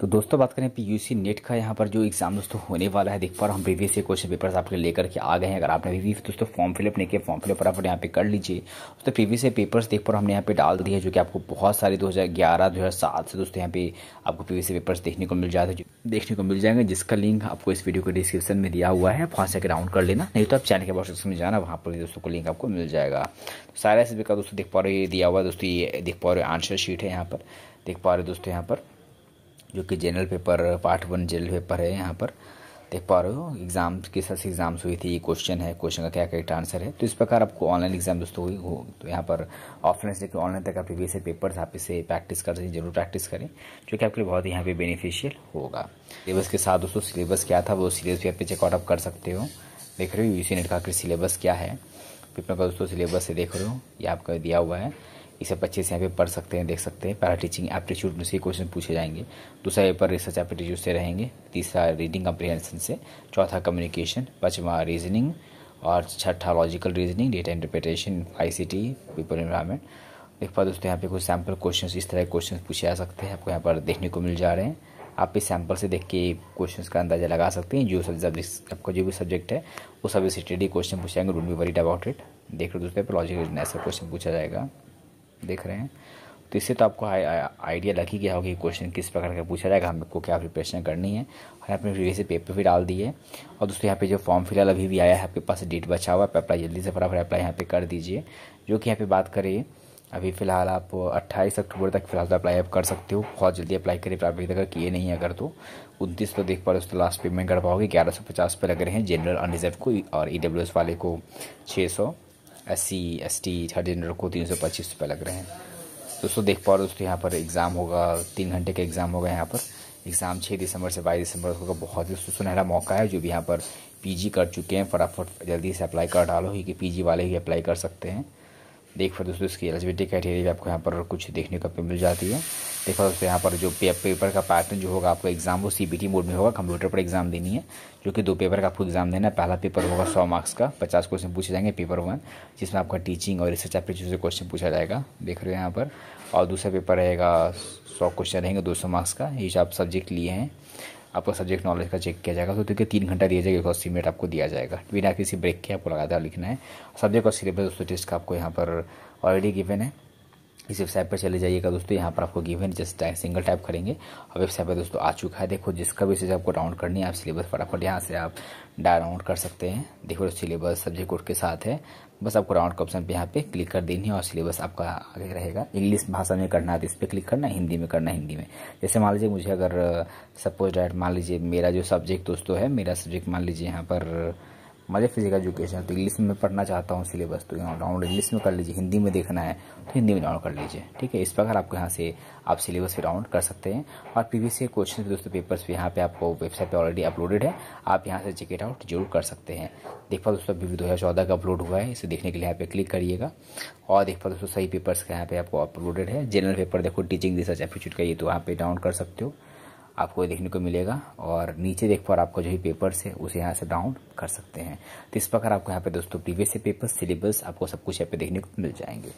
तो दोस्तों बात करें पीयूसी नेट e का यहाँ पर जो एग्जाम दोस्तों होने वाला है देख पा रहा हम बीवी से क्वेश्चन पेपर्स आपके लेकर के आ गए हैं अगर आपने भी दोस्तों फॉर्म फिलअप नहीं किया फॉर्म फिलअप आप यहाँ पे कर लीजिए दोस्तों पीवी से पेपर्स देख पर हमने यहाँ पे डाल दिए जो कि आपको बहुत सारे हजार 2007 से दोस्तों यहाँ पे आपको से पेपर्स देखने को मिल जाते हैं देखने को मिल जाएंगे जिसका लिंक आपको इस वीडियो के डिस्क्रिप्शन में दिया हुआ है वहाँ से डाउन कर लेना नहीं तो आप चैनल के बॉक्स में जाना वहाँ पर दोस्तों को लिंक आपको मिल जाएगा तो सारे एस का दोस्तों देख पा रहे हो ये दिया हुआ दोस्तों ये देख पा रहे आंसर शीट है यहाँ पर देख पा रहे हो दोस्तों यहाँ पर जो कि general paper part one general paper है यहाँ पर देख पा रहे हो एग्ज़ाम किस तरह से एग्ज़ाम्स हुई थी ये क्वेश्चन है क्वेश्चन का क्या करेक्ट आंसर है तो इस प्रकार आपको ऑनलाइन एग्जाम दोस्तों हुई हो तो यहाँ पर ऑफलाइन से लेकर ऑनलाइन तक आप प्रीवियस पेपर्स आप इसे प्रैक्टिस कर सकें जरूर प्रैक्टिस करें जो कि आपके लिए बहुत यहाँ पे बेनिफिशियल होगा सिलेबस के साथ दोस्तों सिलेबस क्या था वो सिलेबस भी आप चेकआउट कर सकते हो देख रहे हो यू सी नेट का सिलेबस क्या है पेपर का दोस्तों सिलेबस से देख रहे हो ये आपका दिया हुआ है इसे आप अच्छे से यहाँ पे पढ़ सकते हैं देख सकते हैं पैरा टीचिंग एप्टीट्यूड से क्वेश्चन पूछे जाएंगे दूसरा पेपर रिसर्च एप्टीट्यूड से रहेंगे तीसरा रीडिंग कम्प्रीहेंशन से चौथा कम्युनिकेशन पाँचवा रीजनिंग और छठा logical reasoning data interpretation I C T people environment देख पा दोस्तों यहाँ पे कुछ सैम्पल क्वेश्चन इस तरह के क्वेश्चन पूछे जा सकते हैं आपको यहाँ पर देखने को मिल जा रहे हैं आप इस सैम्पल से देख के क्वेश्चन का अंदाजा लगा सकते हैं जो सब्जेक्ट आपका जो भी सब्जेक्ट है वो सब स्टडी क्वेश्चन पूछे जाएंगे don't be worried about it देख लो दोस्तों पर लॉजिकल ऐसा क्वेश्चन पूछा जाएगा देख रहे हैं तो इससे तो आपको आइडिया लग ही गया होगा कि क्वेश्चन किस प्रकार का पूछा जाएगा हम लोग को क्या प्रिपरेशन करनी है और आपने वीडियो से पेपर भी डाल दिए और दोस्तों यहाँ पे जो फॉर्म फिलहाल अभी भी आया है आपके पास डेट बचा हुआ है अप्लाई जल्दी से फटाफट अप्लाई यहाँ पे कर दीजिए जो कि यहाँ पे बात करें अभी फ़िलहाल आप 28 अक्टूबर तक फिलहाल तो अप्लाई आप कर सकते हो बहुत जल्दी अप्लाई करें प्राइवेट अगर किए नहीं है अगर तो उनतीस तो देख पा रहे हो तो लास्ट पेमेंट कर पाओगे ग्यारह सौ पचास पे लग रहे हैं जनरल अनरिजर्व को और ई e वाले को छः सौ S C S T third general को तीन सौ पच्चीस रुपये लग रहे हैं दोस्तों देख पा रहे हो दोस्तों यहाँ पर एग्ज़ाम होगा तीन घंटे का एग्ज़ाम होगा यहाँ पर एग्ज़ाम छः दिसंबर से बाईस दिसंबर तक होगा बहुत ही सुनहरा मौका है जो भी यहाँ पर पीजी कर चुके हैं फटाफट जल्दी से अप्लाई कर डालो क्योंकि पीजी वाले ही अप्लाई कर सकते हैं देख दोस्तों इसकी एलिजिबिलिटी क्राइटेरिया भी आपको यहाँ पर कुछ देखने को मिल जाती है देख दोस्तों यहाँ पर जो पेपर का पैटर्न जो होगा आपको एग्जाम वो सीबीटी मोड में होगा कंप्यूटर पर एग्जाम देनी है जो कि दो पेपर का आपको एग्जाम देना है पहला पेपर होगा सौ मार्क्स का पचास क्वेश्चन पूछे जाएंगे पेपर वन जिसमें आपका टीचिंग और रिसर्च आप से क्वेश्चन पूछा जाएगा देख रहे हो यहाँ पर और दूसरा पेपर रहेगा सौ क्वेश्चन रहेंगे दो सौ मार्क्स का ये आप सब्जेक्ट लिए हैं आपको सब्जेक्ट नॉलेज का चेक किया जाएगा तो देखिए तीन घंटा दिया जाएगा एक अस्सी आपको दिया जाएगा बिना किसी ब्रेक के आपको लगातार लिखना है सब्जेक्ट और सिलेबस दोस्तों टेस्ट का आपको यहाँ पर ऑलरेडी गिवन है इस वेबसाइट पर चले जाइएगा दोस्तों यहाँ पर आपको गिवन जस्ट सिंगल टाइप करेंगे और वेबसाइट पर दोस्तों आ चुका है देखो जिसका भी चीज़ आपको डाउनलोड करनी है आप सिलेबस फटाफट यहाँ से आप डाउनलोड कर सकते हैं देखो सिलेबस सब्जेक्ट कोड के साथ है बस आपको राउंड का ऑप्शन पे यहाँ पे क्लिक कर देनी है और सिलेबस आपका आगे रहेगा इंग्लिश भाषा में करना है तो इस पर क्लिक करना हिंदी में करना हिंदी में जैसे मान लीजिए मुझे अगर सपोज डायरेक्ट मान लीजिए मेरा जो सब्जेक्ट दोस्तों है मेरा सब्जेक्ट मान लीजिए यहाँ पर हमारे फिजिकल एजुकेशन तो इंग्लिश में पढ़ना चाहता हूँ सिलेबस तो यहाँ डाउनलोड इंग्लिश में कर लीजिए हिंदी में देखना है तो हिंदी में डाउनलोड कर लीजिए ठीक है इस प्रकार आपको यहाँ से आप सिलेबस भी डाउनलोड कर सकते हैं और पी वी क्वेश्चन दोस्तों पेपर्स भी यहाँ पे आपको वेबसाइट पे ऑलरेडी अपलोडेड है आप यहाँ से चेकट आउट जरूर कर सकते हैं देख पा दोस्तों अभी दो हज़ार चौदह का अपलोड हुआ है इसे देखने के लिए यहाँ पे क्लिक करिएगा और देख पा दोस्तों सही पेपर्स का यहाँ पे आपको अपलोडेड है जनरल पेपर देखो टीचिंग रिसर्च एप्टीट्यूड का ये तो यहाँ पे डाउनलोड कर सकते हो आपको देखने को मिलेगा और नीचे देख पर आपको जो ही पेपर है उसे यहाँ से डाउन कर सकते हैं तो इस प्रकार आपको यहाँ पे दोस्तों प्रीवियस पेपर सिलेबस आपको सब कुछ यहाँ पे देखने को मिल जाएंगे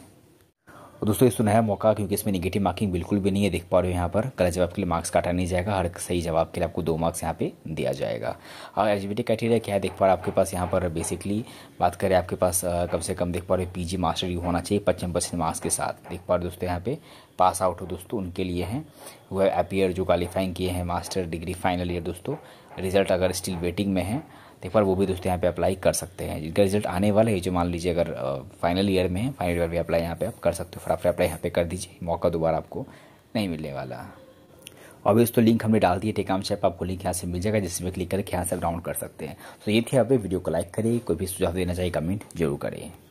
और दोस्तों तो ये सुनहरा मौका क्योंकि इसमें निगेटिव मार्किंग बिल्कुल भी नहीं है देख पा रहे हो यहाँ पर गलत जवाब के लिए मार्क्स काटा नहीं जाएगा हर सही जवाब के लिए आपको दो मार्क्स यहाँ पे दिया जाएगा और एलिजिबिलिटी क्राइटेरिया क्या है देख पा रहे आपके पास यहाँ पर बेसिकली बात करें आपके पास कम से कम देख पा रहे पी मास्टर यू होना चाहिए पच्चीस परसेंट मार्क्स के साथ देख पा रहे दोस्तों यहाँ पे पास आउट हो दोस्तों उनके लिए हैं वह अपियर जो क्वालिफाइंग किए हैं मास्टर डिग्री फाइनल ईयर दोस्तों रिजल्ट अगर स्टिल वेटिंग में है तो एक बार वो भी दोस्तों यहाँ पे अप्लाई कर सकते हैं जिनका रिजल्ट आने वाला है जो मान लीजिए अगर फाइनल ईयर में है फाइनल ईयर भी अप्लाई यहाँ पे आप कर सकते हो फटाफट अप्लाई यहाँ पे कर दीजिए मौका दोबारा आपको नहीं मिलने वाला और भी दोस्तों लिंक हमने डाल दिए टेकाम शेप आपको लिंक यहाँ से मिल जाएगा जिसमें क्लिक करके यहाँ से डाउनलोड कर सकते हैं तो ये थे आप वीडियो को लाइक करिए कोई भी सुझाव देना चाहिए कमेंट जरूर करें